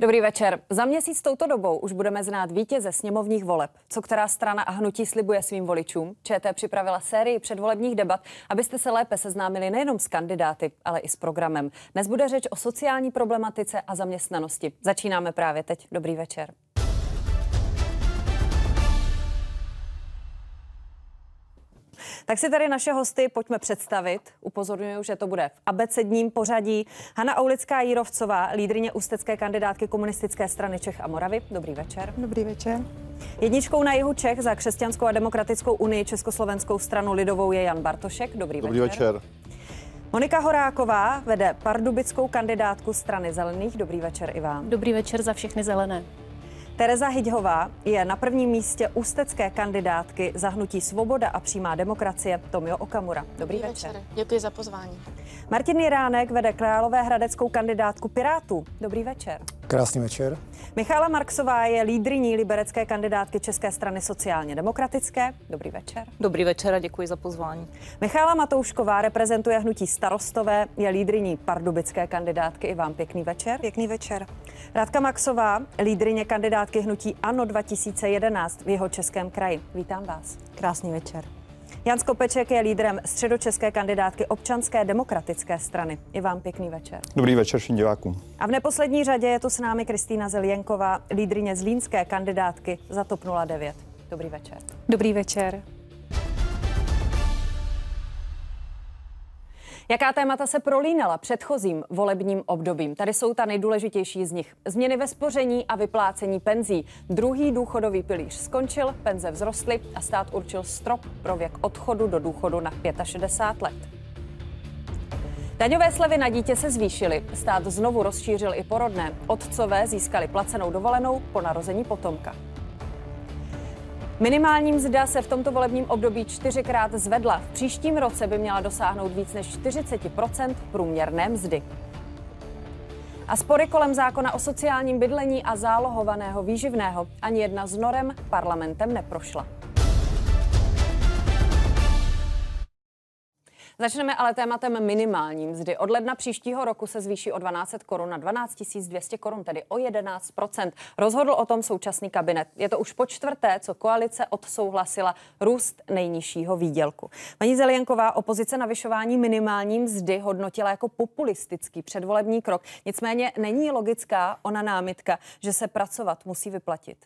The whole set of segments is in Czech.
Dobrý večer. Za měsíc touto dobou už budeme znát vítěze sněmovních voleb. Co která strana a hnutí slibuje svým voličům? ČT připravila sérii předvolebních debat, abyste se lépe seznámili nejenom s kandidáty, ale i s programem. Dnes bude řeč o sociální problematice a zaměstnanosti. Začínáme právě teď. Dobrý večer. Tak si tady naše hosty pojďme představit. Upozorňuji, že to bude v abecedním pořadí. Hana Aulická Jírovcová, lídrině ústecké kandidátky komunistické strany Čech a Moravy. Dobrý večer. Dobrý večer. Jedničkou na jihu Čech za Křesťanskou a demokratickou unii Československou stranu lidovou je Jan Bartošek. Dobrý, Dobrý večer. večer. Monika Horáková vede pardubickou kandidátku strany zelených. Dobrý večer i vám. Dobrý večer za všechny zelené. Tereza Hyďhová je na prvním místě ústecké kandidátky za hnutí Svoboda a přímá demokracie Tomio Okamura. Dobrý, Dobrý večer. večer. Děkuji za pozvání. Martin Jiránek vede hradeckou kandidátku Pirátů. Dobrý večer. Krásný večer. Michála Marksová je lídriní liberecké kandidátky České strany sociálně demokratické. Dobrý večer. Dobrý večer a děkuji za pozvání. Michála Matoušková reprezentuje hnutí starostové, je lídriní pardubické kandidátky. I vám pěkný večer. Pěkný večer. Radka Maxová, lídrině kandidátky hnutí ANO 2011 v jeho českém kraji. Vítám vás. Krásný večer. Jan Skopeček je lídrem středočeské kandidátky občanské demokratické strany. I vám pěkný večer. Dobrý večer všem divákům. A v neposlední řadě je tu s námi Kristýna Zelienková, lídrině zlínské kandidátky za TOP 09. Dobrý večer. Dobrý večer. Jaká témata se prolínala předchozím volebním obdobím? Tady jsou ta nejdůležitější z nich. Změny ve spoření a vyplácení penzí. Druhý důchodový pilíř skončil, penze vzrostly a stát určil strop pro věk odchodu do důchodu na 65 let. Daňové slevy na dítě se zvýšily, stát znovu rozšířil i porodné. Otcové získali placenou dovolenou po narození potomka. Minimální mzda se v tomto volebním období čtyřikrát zvedla. V příštím roce by měla dosáhnout víc než 40 průměrné mzdy. A spory kolem zákona o sociálním bydlení a zálohovaného výživného ani jedna z norem parlamentem neprošla. Začneme ale tématem minimální mzdy. Od ledna příštího roku se zvýší o 12 korun na 12 200 korun, tedy o 11 Rozhodl o tom současný kabinet. Je to už po čtvrté, co koalice odsouhlasila růst nejnižšího výdělku. Paní Zelienková opozice navyšování minimální mzdy hodnotila jako populistický předvolební krok. Nicméně není logická ona námitka, že se pracovat musí vyplatit.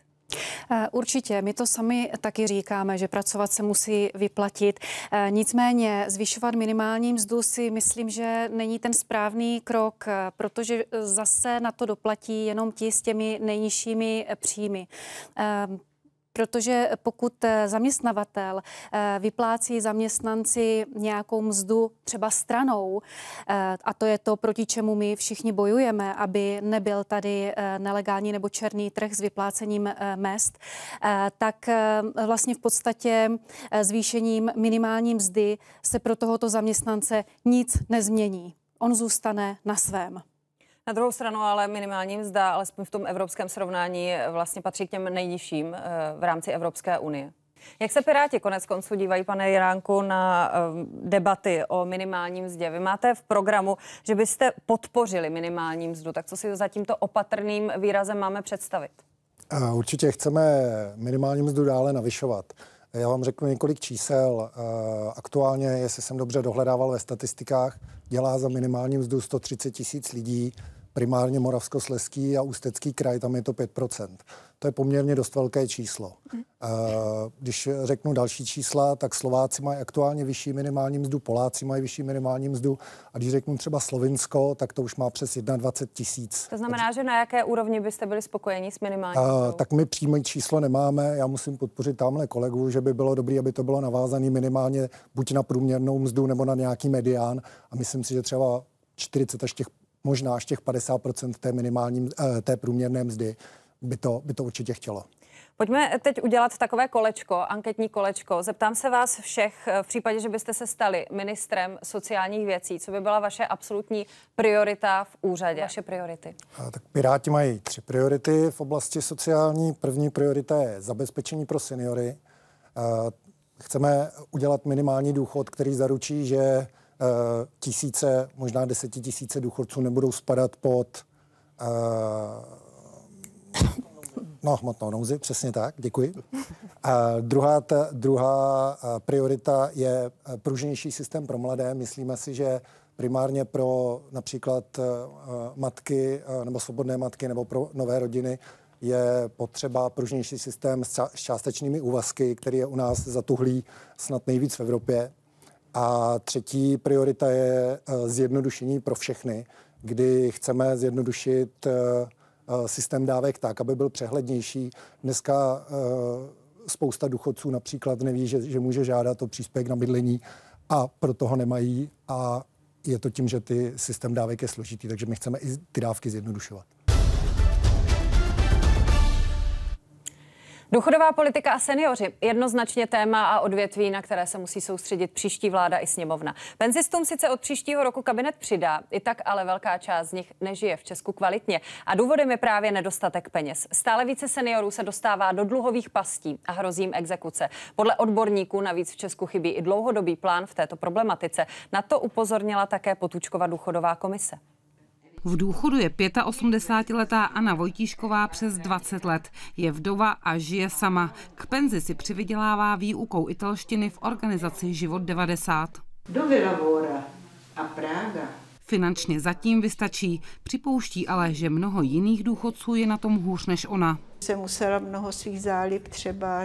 Eh, určitě, my to sami taky říkáme, že pracovat se musí vyplatit. Eh, nicméně zvyšovat minimální mzdu si myslím, že není ten správný krok, eh, protože zase na to doplatí jenom ti s těmi nejnižšími příjmy protože pokud eh, zaměstnavatel eh, vyplácí zaměstnanci nějakou mzdu třeba stranou, eh, a to je to, proti čemu my všichni bojujeme, aby nebyl tady nelegální nebo černý trh s vyplácením mest, tak vlastně v podstatě zvýšením minimální mzdy se pro tohoto zaměstnance nic nezmění. On zůstane na svém. Na druhou stranu ale minimální mzda, alespoň v tom evropském srovnání, eh, vlastně patří k těm nejnižším eh, v rámci Evropské unie. Jak se Piráti konec konců dívají, pane Jiránku, na eh, debaty o minimálním mzdě? Vy máte v programu, že byste podpořili minimální mzdu, tak co si za tímto opatrným výrazem máme představit? Určitě chceme minimální mzdu dále navyšovat. Já vám řeknu několik čísel. Eh, aktuálně, jestli jsem dobře dohledával ve statistikách, dělá za minimální mzdu 130 tisíc lidí primárně Moravskosleský a Ústecký kraj, tam je to 5%. To je poměrně dost velké číslo. Mhm. Eh, když řeknu další čísla, tak Slováci mají aktuálně vyšší minimální mzdu, Poláci mají vyšší minimální mzdu a když řeknu třeba Slovinsko, tak to už má přes 21 tisíc. To znamená, že na jaké úrovni byste byli spokojeni s minimální eh, mzdou? Tak my přímé číslo nemáme, já musím podpořit tamhle kolegu, že by bylo dobré, aby to bylo navázané minimálně buď na průměrnou mzdu nebo na nějaký medián a myslím si, že třeba 40 až těch možná až těch 50% té minimální, eh, té průměrné mzdy by to, by to určitě chtělo. Pojďme teď udělat takové kolečko, anketní kolečko. Zeptám se vás všech eh, v případě, že byste se stali ministrem sociálních věcí. Co by byla vaše absolutní priorita v úřadě? Vaše priority? A, eh, tak Piráti mají tři priority v oblasti sociální. První priorita je zabezpečení pro seniory. A, chceme udělat minimální důchod, který zaručí, že Eh, tisíce, možná desetitisíce důchodců nebudou spadat pod eh, No, hmotnou nouzi, přesně tak, děkuji. A eh, druhá, ta, druhá priorita je pružnější systém pro mladé. Myslíme si, že primárně pro například matky nebo svobodné matky nebo pro nové rodiny je potřeba pružnější systém s částečnými úvazky, který je u nás zatuhlý snad nejvíc v Evropě. A třetí priorita je eh, zjednodušení pro všechny, kdy chceme zjednodušit eh, eh, systém dávek tak, aby byl přehlednější. Dneska spousta důchodců například neví, že, že může žádat o příspěvek na bydlení a proto ho nemají a je to tím, že ty systém dávek je složitý, takže my chceme i ty dávky zjednodušovat. Důchodová politika a seniori jednoznačně téma a odvětví, na které se musí soustředit příští vláda i sněmovna. Penzistům sice od příštího roku kabinet přidá, i tak ale velká část z nich nežije v Česku kvalitně. A důvodem je právě nedostatek peněz. Stále více seniorů se dostává do dluhových pastí a hrozí exekuce. Podle odborníků navíc v Česku chybí i dlouhodobý plán v této problematice. Na to upozornila také Potučkova důchodová komise. V důchodu je 85-letá Anna Vojtíšková přes 20 let. Je vdova a žije sama. K penzi si přivydělává výukou italštiny v organizaci Život 90. Do Vilavora a Praga Finančně zatím vystačí, připouští ale, že mnoho jiných důchodců je na tom hůř než ona. Se musela mnoho svých zálib třeba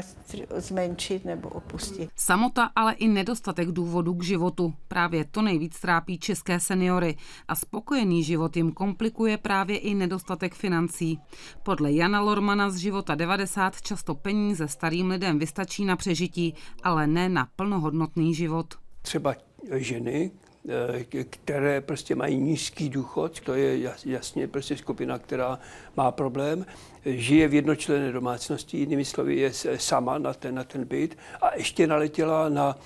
zmenšit nebo opustit. Samota, ale i nedostatek důvodu k životu. Právě to nejvíc trápí české seniory a spokojený život jim komplikuje právě i nedostatek financí. Podle Jana Lormana z života 90 často peníze starým lidem vystačí na přežití, ale ne na plnohodnotný život. Třeba ženy, Eh, které prostě mají nízký důchod, to je jasně prostě skupina, která má problém, žije v jednočlené domácnosti, jinými slovy je sama na ten, na ten byt a ještě naletěla na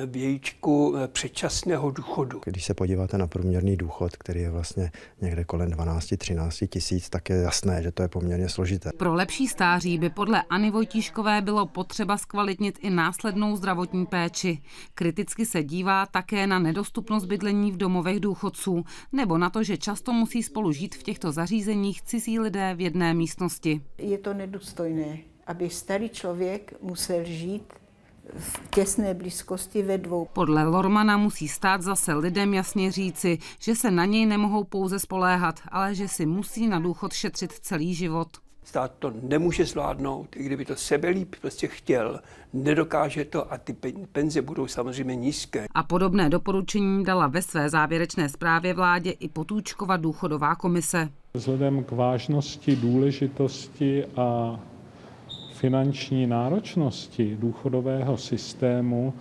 Eh, vějíčku eh, předčasného důchodu. Když se podíváte na průměrný důchod, který je vlastně někde kolem 12-13 tisíc, tak je jasné, že to je poměrně složité. Pro lepší stáří by podle Ani Vojtíškové bylo potřeba zkvalitnit i následnou zdravotní péči. Kriticky se dívá také na nedostupnost bydlení v domovech důchodců nebo na to, že často musí spolu žít v těchto zařízeních cizí lidé v jedné místnosti. Je to nedůstojné, aby starý člověk musel žít v těsné blízkosti ve dvou. Podle Lormana musí stát zase lidem jasně říci, že se na něj nemohou pouze spoléhat, ale že si musí na důchod šetřit celý život. Stát to nemůže zvládnout, i kdyby to sebe líp prostě chtěl, nedokáže to a ty penze budou samozřejmě nízké. A podobné doporučení dala ve své závěrečné zprávě vládě i Potůčkova důchodová komise. Vzhledem k vážnosti, důležitosti a finanční náročnosti důchodového systému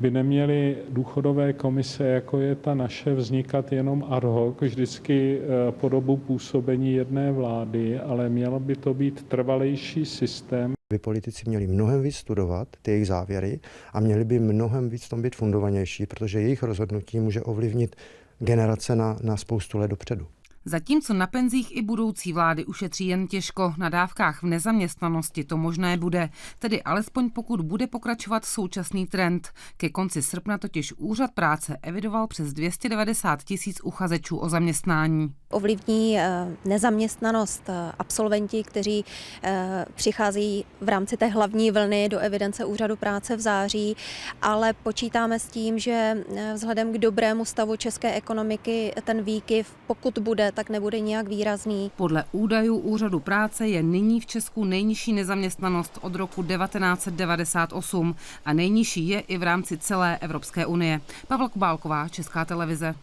by neměly důchodové komise, jako je ta naše, vznikat jenom ad hoc, vždycky eh, po dobu působení jedné vlády, ale mělo by to být trvalejší systém. By politici měli mnohem víc studovat ty jejich závěry a měli by mnohem víc tom být fundovanější, protože jejich rozhodnutí může ovlivnit generace na, na spoustu let dopředu. Zatímco na penzích i budoucí vlády ušetří jen těžko, na dávkách v nezaměstnanosti to možné bude, tedy alespoň pokud bude pokračovat současný trend. Ke konci srpna totiž úřad práce evidoval přes 290 tisíc uchazečů o zaměstnání. Ovlivní eh, nezaměstnanost eh, absolventi, kteří eh, přicházejí v rámci té hlavní vlny do evidence úřadu práce v září, ale počítáme s tím, že vzhledem k dobrému stavu české ekonomiky ten výkyv, pokud bude, tak nebude nijak výrazný. Podle údajů úřadu práce je nyní v Česku nejnižší nezaměstnanost od roku 1998 a nejnižší je i v rámci celé Evropské unie. Pavel Kubálková, Česká televize.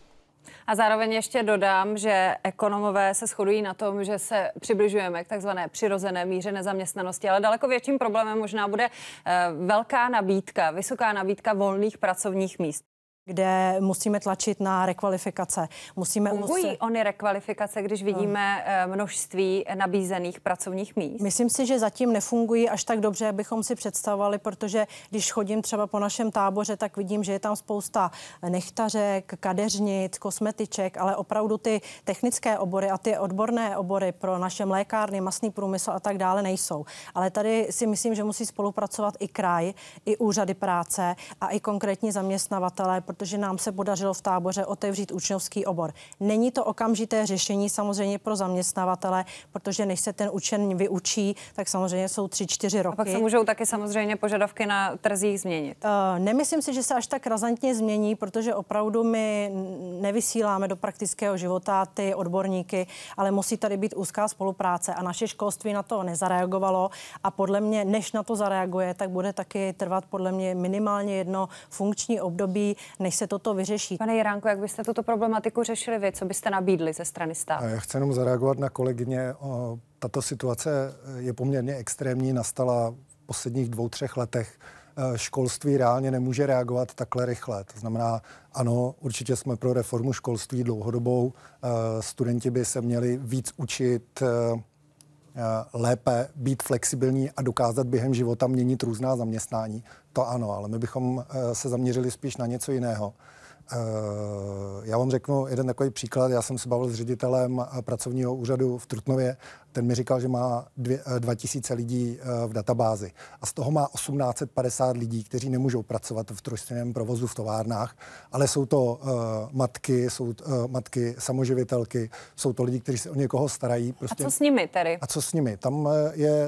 A zároveň ještě dodám, že ekonomové se shodují na tom, že se přibližujeme k takzvané přirozené míře nezaměstnanosti, ale daleko větším problémem možná bude eh, velká nabídka, vysoká nabídka volných pracovních míst kde musíme tlačit na rekvalifikace. Musíme Fungují ustřed... ony rekvalifikace, když vidíme no. množství nabízených pracovních míst? Myslím si, že zatím nefungují až tak dobře, abychom si představovali, protože když chodím třeba po našem táboře, tak vidím, že je tam spousta nechtařek, kadeřnic, kosmetiček, ale opravdu ty technické obory a ty odborné obory pro naše mlékárny, masný průmysl a tak dále nejsou. Ale tady si myslím, že musí spolupracovat i kraj, i úřady práce a i konkrétní zaměstnavatele, protože nám se podařilo v táboře otevřít učňovský obor. Není to okamžité řešení samozřejmě pro zaměstnavatele, protože než se ten učen vyučí, tak samozřejmě jsou tři, čtyři roky. A pak se můžou taky samozřejmě požadavky na trzích změnit. Uh, nemyslím si, že se až tak razantně změní, protože opravdu my nevysíláme do praktického života ty odborníky, ale musí tady být úzká spolupráce a naše školství na to nezareagovalo a podle mě, než na to zareaguje, tak bude taky trvat podle mě minimálně jedno funkční období, než než se toto vyřeší. Pane Jiránko, jak byste tuto problematiku řešili vy? Co byste nabídli ze strany státu? Já chci jenom zareagovat na kolegyně. Tato situace je poměrně extrémní, nastala v posledních dvou, třech letech e, školství reálně nemůže reagovat takhle rychle. To znamená, ano, určitě jsme pro reformu školství dlouhodobou. E, studenti by se měli víc učit e, Eh, lépe být flexibilní a dokázat během života měnit různá zaměstnání. To ano, ale my bychom eh, se zaměřili spíš na něco jiného. Eh, já vám řeknu jeden takový příklad. Já jsem se bavil s ředitelem eh, pracovního úřadu v Trutnově. Ten mi říkal, že má 2000 eh, lidí v databázi a z toho má 1850 lidí, kteří nemůžou pracovat v trojstranném provozu v továrnách, ale jsou to matky, jsou matky samoživitelky, jsou to lidi, kteří se o někoho starají. Prostě... A co s nimi tedy? A co s nimi? Tam je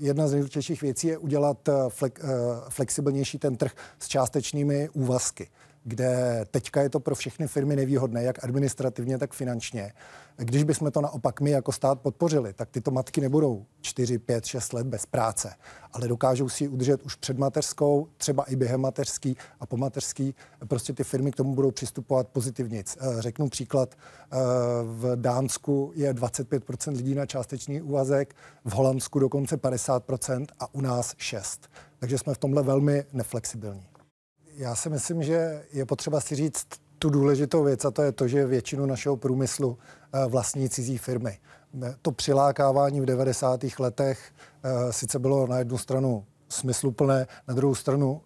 jedna z nejdůležitějších věcí je udělat flexibilnější ten trh s částečnými úvazky kde teďka je to pro všechny firmy nevýhodné, jak administrativně, tak finančně. Když bychom to naopak my jako stát podpořili, tak tyto matky nebudou 4, 5, 6 let bez práce, ale dokážou si ji udržet už před mateřskou, třeba i během mateřský a po mateřský. Prostě ty firmy k tomu budou přistupovat pozitivně. Eh, řeknu příklad, eh, v Dánsku je 25% lidí na částečný úvazek, v Holandsku dokonce 50% a u nás 6%. Takže jsme v tomhle velmi neflexibilní. Já si myslím, že je potřeba si říct tu důležitou věc a to je to, že většinu našeho průmyslu eh, vlastní cizí firmy. Eh, to přilákávání v 90. letech eh, sice bylo na jednu stranu smysluplné, na druhou stranu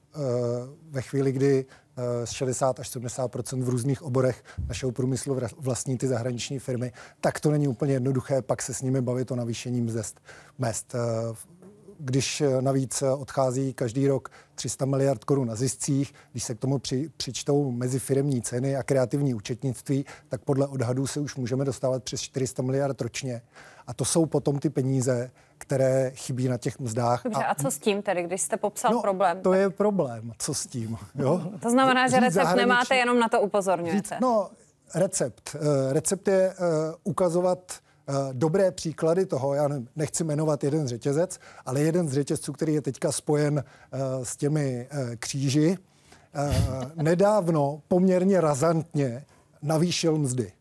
ve chvíli, kdy 60 až 70 v různých oborech našeho průmyslu vlastní ty zahraniční firmy, tak to není úplně jednoduché pak se s nimi bavit o navýšení mzest. mest když eh, navíc eh, odchází každý rok 300 miliard korun na ziscích, když se k tomu při, přičtou mezifiremní ceny a kreativní účetnictví, tak podle odhadů se už můžeme dostávat přes 400 miliard ročně. A to jsou potom ty peníze, které chybí na těch mzdách. Dobře, a, a co s tím tedy, když jste popsal no, problém? To tak... je problém, co s tím. Jo? To znamená, že recept zahraniční... nemáte, jenom na to upozorňujete. Říct, no, recept. Eh, recept je ukazovat Eh, dobré příklady toho, já nechci jmenovat jeden řetězec, ale jeden z řetězců, který je teďka spojen eh, s těmi eh, kříži, nedávno poměrně razantně navýšil mzdy.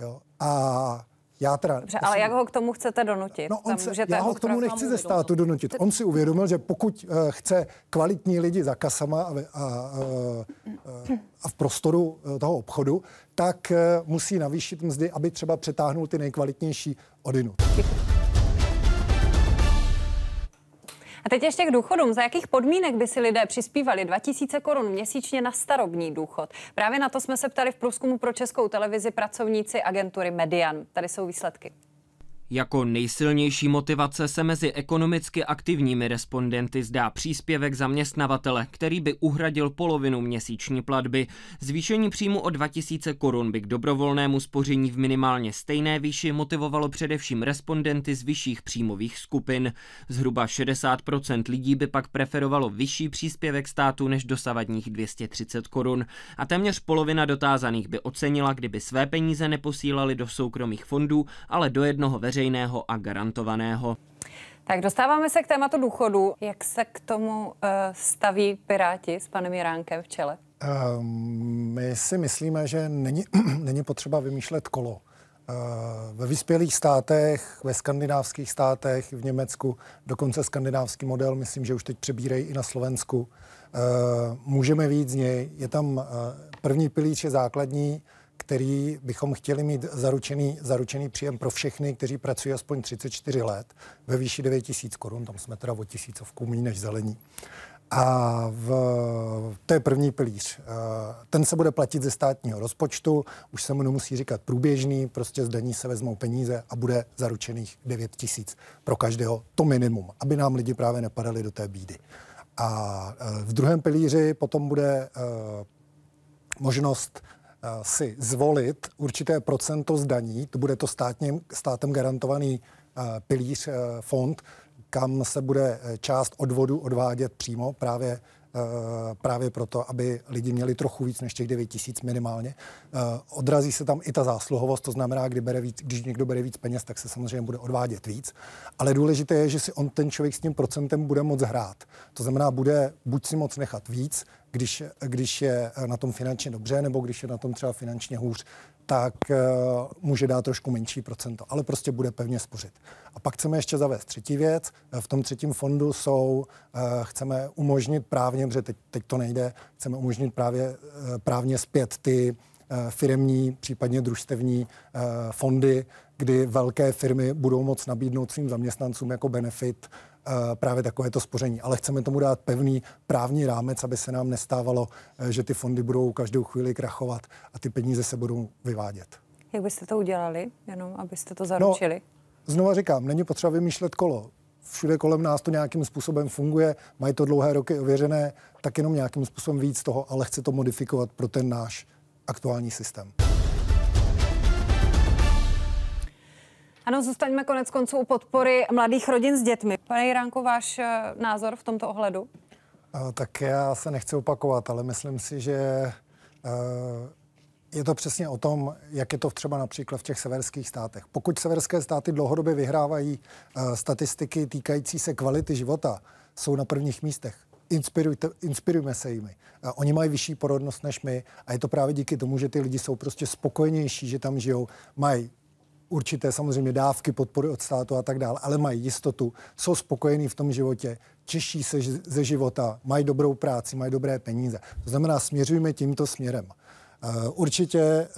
Jo? A já teda, Dobře, ale jak ho k tomu chcete donutit? No, on se, já ho k tomu nechci ze státu donutit. On si uvědomil, že pokud uh, chce kvalitní lidi za kasama a, a, a v prostoru eh, toho obchodu, tak uh, musí navýšit mzdy, aby třeba přetáhnul ty nejkvalitnější odinu. Děkuji. A teď ještě k důchodům. Za jakých podmínek by si lidé přispívali 2000 korun měsíčně na starobní důchod? Právě na to jsme se ptali v průzkumu pro Českou televizi pracovníci agentury Median. Tady jsou výsledky. Jako nejsilnější motivace se mezi ekonomicky aktivními respondenty zdá příspěvek zaměstnavatele, který by uhradil polovinu měsíční platby. Zvýšení příjmu o 2000 korun by k dobrovolnému spoření v minimálně stejné výši motivovalo především respondenty z vyšších příjmových skupin. Zhruba 60% lidí by pak preferovalo vyšší příspěvek státu než dosavadních 230 korun a téměř polovina dotázaných by ocenila, kdyby své peníze neposílali do soukromých fondů, ale do jednoho veřejného veřejného a garantovaného. Tak dostáváme se k tématu důchodu. Jak se k tomu uh, staví Piráti s panem Jiránkem v čele? Uh, my si myslíme, že není, není potřeba vymýšlet kolo. Eh, ve vyspělých státech, ve skandinávských státech, v Německu, dokonce skandinávský model, myslím, že už teď přebírají i na Slovensku. Můžeme víc z něj. Je tam první pilíř je základní, který bychom chtěli mít zaručený, zaručený příjem pro všechny, kteří pracují aspoň 34 let ve výši 9 000 korun, tam jsme teda o tisícovku méně než zelení. A v, to je první pilíř. Eh, ten se bude platit ze státního rozpočtu, už se mu nemusí říkat průběžný, prostě z daní se vezmou peníze a bude zaručených 9 tisíc pro každého, to minimum, aby nám lidi právě nepadali do té bídy. A eh, v druhém pilíři potom bude eh, možnost Eh, si zvolit určité procento zdaní, to bude to státním, státem garantovaný eh, pilíř, eh, fond, kam se bude část odvodu odvádět přímo právě Eh, právě proto, aby lidi měli trochu víc než těch 9 tisíc minimálně. Eh, odrazí se tam i ta zásluhovost, to znamená, kdy bere víc, když někdo bere víc peněz, tak se samozřejmě bude odvádět víc. Ale důležité je, že si on ten člověk s tím procentem bude moc hrát. To znamená, bude buď si moc nechat víc, když, když je na tom finančně dobře, nebo když je na tom třeba finančně hůř, tak eh, může dát trošku menší procento, ale prostě bude pevně spořit. A pak chceme ještě zavést třetí věc. Eh, v tom třetím fondu jsou, eh, chceme umožnit právně, protože teď, teď to nejde, chceme umožnit právě, právně zpět ty firemní, případně družstevní fondy, kdy velké firmy budou moc nabídnout svým zaměstnancům jako benefit eh, právě takovéto spoření. Ale chceme tomu dát pevný právní rámec, aby se nám nestávalo, eh, že ty fondy budou každou chvíli krachovat a ty peníze se budou vyvádět. Jak byste to udělali, jenom abyste to no, zaručili? No, znova říkám, není potřeba vymýšlet kolo. Všude kolem nás to nějakým způsobem funguje, mají to dlouhé roky ověřené, tak jenom nějakým způsobem víc toho, ale chce to modifikovat pro ten náš aktuální systém. Ano, zůstaňme konec konců u podpory mladých rodin s dětmi. Pane Jiránku, váš eh, názor v tomto ohledu? Eh, tak já se nechci opakovat, ale myslím si, že eh, je to přesně o tom, jak je to třeba například v těch severských státech. Pokud severské státy dlouhodobě vyhrávají statistiky týkající se kvality života, jsou na prvních místech inspirujte, inspirujme se jimi. A oni mají vyšší porodnost než my a je to právě díky tomu, že ty lidi jsou prostě spokojenější, že tam žijou, mají určité samozřejmě dávky, podpory od státu a tak dále, ale mají jistotu, jsou spokojení v tom životě, těší se ze života, mají dobrou práci, mají dobré peníze. To znamená, směřujeme tímto směrem. Eh, určitě eh,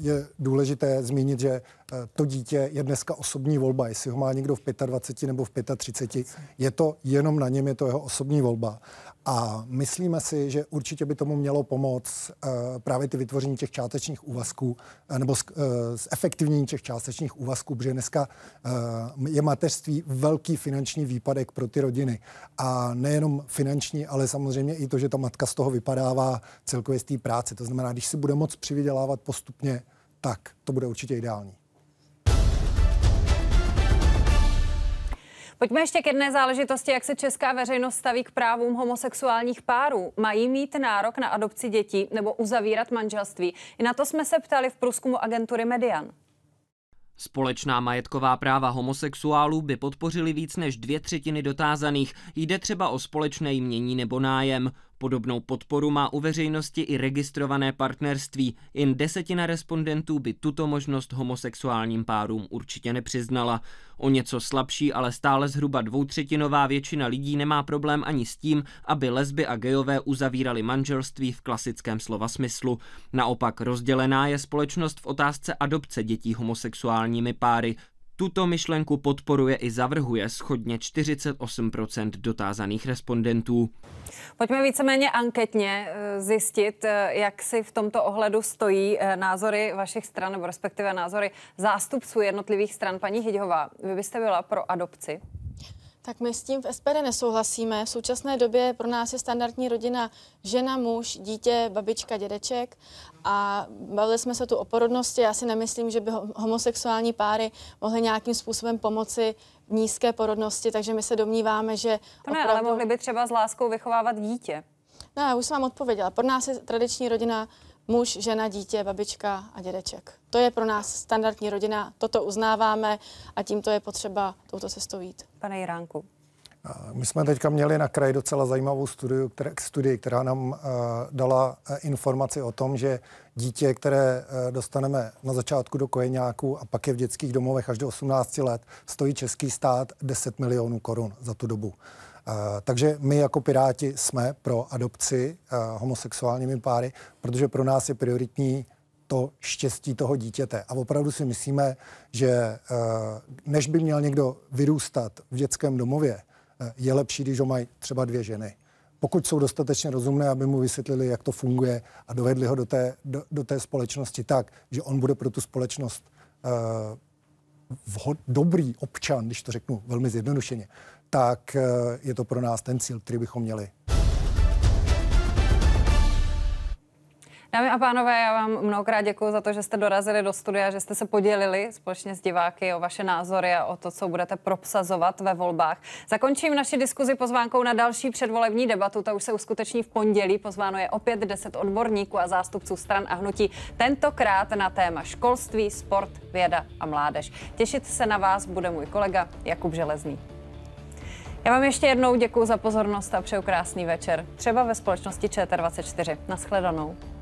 je důležité zmínit, že eh, to dítě je dneska osobní volba. Jestli ho má někdo v 25 nebo v 35, je to jenom na něm, je to jeho osobní volba. A myslíme si, že určitě by tomu mělo pomoct eh, právě ty vytvoření těch částečných úvazků eh, nebo zefektivnění těch částečných úvazků, protože dneska je mateřství velký finanční výpadek pro ty rodiny. A nejenom finanční, ale samozřejmě i to, že ta matka z toho vypadává celkově z té práce. To znamená, když si bude moc přivydělávat postupně, tak to bude určitě ideální. Pojďme ještě k jedné záležitosti, jak se česká veřejnost staví k právům homosexuálních párů. Mají mít nárok na adopci dětí nebo uzavírat manželství? I na to jsme se ptali v průzkumu agentury Median. Společná majetková práva homosexuálů by podpořili víc než dvě třetiny dotázaných. Jde třeba o společné jmění nebo nájem. Podobnou podporu má u veřejnosti i registrované partnerství. Jen desetina respondentů by tuto možnost homosexuálním párům určitě nepřiznala. O něco slabší, ale stále zhruba dvoutřetinová většina lidí nemá problém ani s tím, aby lesby a gejové uzavírali manželství v klasickém slova smyslu. Naopak rozdělená je společnost v otázce adopce dětí homosexuálními páry. Tuto myšlenku podporuje i zavrhuje schodně 48 dotázaných respondentů. Pojďme víceméně anketně eh, zjistit, eh, jak si v tomto ohledu stojí eh, názory vašich stran, nebo respektive názory zástupců jednotlivých stran. Paní Hyďhová, vy byste byla pro adopci? Tak my s tím v SPD nesouhlasíme. V současné době pro nás je standardní rodina žena, muž, dítě, babička, dědeček. A bavili jsme se tu o porodnosti. Já si nemyslím, že by homosexuální páry mohly nějakým způsobem pomoci v nízké porodnosti, takže my se domníváme, že... To ne, opravdu... ale mohli by třeba s láskou vychovávat dítě. No, já už jsem vám odpověděla. Pro nás je tradiční rodina muž, žena, dítě, babička a dědeček. To je pro nás standardní rodina, toto uznáváme a tímto je potřeba touto cestou jít. Pane Jiránku. My jsme teďka měli na kraji docela zajímavou studiu, které, studii, která nám uh, dala eh, informaci o tom, že dítě, které uh, dostaneme na začátku do kojeňáku a pak je v dětských domovech až do 18 let, stojí český stát 10 milionů korun za tu dobu. Eh, takže my jako Piráti jsme pro adopci eh, homosexuálními páry, protože pro nás je prioritní to štěstí toho dítěte. A opravdu si myslíme, že eh, než by měl někdo vyrůstat v dětském domově, je lepší, když ho mají třeba dvě ženy. Pokud jsou dostatečně rozumné, aby mu vysvětlili, jak to funguje a dovedli ho do té, do, do té společnosti tak, že on bude pro tu společnost vhod, dobrý občan, když to řeknu velmi zjednodušeně, tak eh, je to pro nás ten cíl, který bychom měli. Dámy a pánové, já vám mnohokrát děkuji za to, že jste dorazili do studia, že jste se podělili společně s diváky o vaše názory a o to, co budete propsazovat ve volbách. Zakončím naši diskuzi pozvánkou na další předvolební debatu. Ta už se uskuteční v pondělí. Pozváno je opět 10 odborníků a zástupců stran a hnutí. Tentokrát na téma školství, sport, věda a mládež. Těšit se na vás bude můj kolega Jakub Železný. Já vám ještě jednou děkuji za pozornost a přeju krásný večer. Třeba ve společnosti ČT24. Naschledanou.